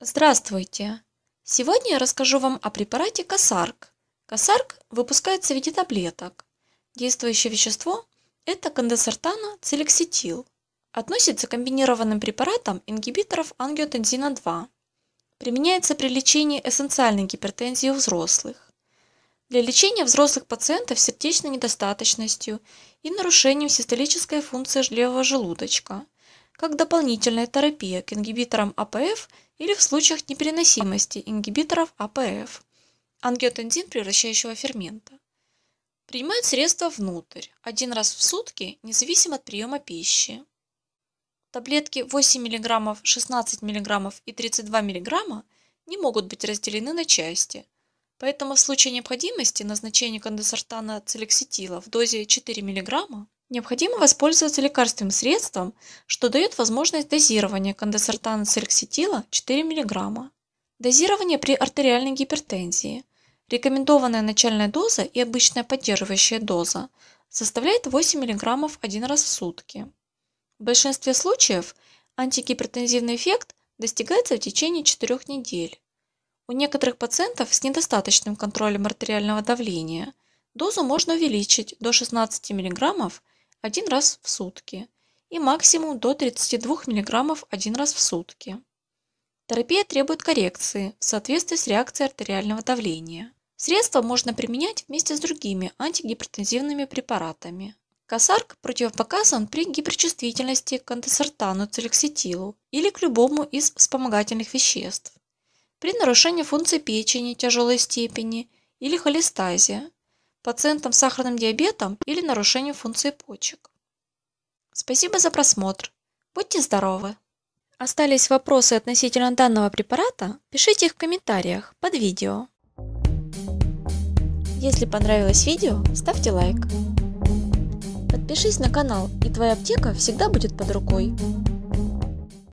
Здравствуйте! Сегодня я расскажу вам о препарате Касарк. Касарк выпускается в виде таблеток. Действующее вещество – это конденсартана целекситил. Относится к комбинированным препаратам ингибиторов ангиотензина-2. Применяется при лечении эссенциальной гипертензии у взрослых для лечения взрослых пациентов с сердечной недостаточностью и нарушением систолической функции левого желудочка, как дополнительная терапия к ингибиторам АПФ или в случаях непереносимости ингибиторов АПФ, ангиотензин превращающего фермента. Принимают средства внутрь, один раз в сутки, независимо от приема пищи. Таблетки 8 мг, 16 мг и 32 мг не могут быть разделены на части – Поэтому в случае необходимости назначения конденсартана целекситила в дозе 4 мг необходимо воспользоваться лекарственным средством, что дает возможность дозирования конденсартана целекситила 4 мг. Дозирование при артериальной гипертензии. Рекомендованная начальная доза и обычная поддерживающая доза составляет 8 мг один раз в сутки. В большинстве случаев антигипертензивный эффект достигается в течение 4 недель. У некоторых пациентов с недостаточным контролем артериального давления дозу можно увеличить до 16 мг один раз в сутки и максимум до 32 мг один раз в сутки. Терапия требует коррекции в соответствии с реакцией артериального давления. Средства можно применять вместе с другими антигипертензивными препаратами. Касарк противопоказан при гиперчувствительности к антисартану целекситилу или к любому из вспомогательных веществ при нарушении функций печени тяжелой степени или холестазе, пациентам с сахарным диабетом или нарушением функции почек. Спасибо за просмотр. Будьте здоровы! Остались вопросы относительно данного препарата? Пишите их в комментариях под видео. Если понравилось видео, ставьте лайк. Подпишись на канал, и твоя аптека всегда будет под рукой.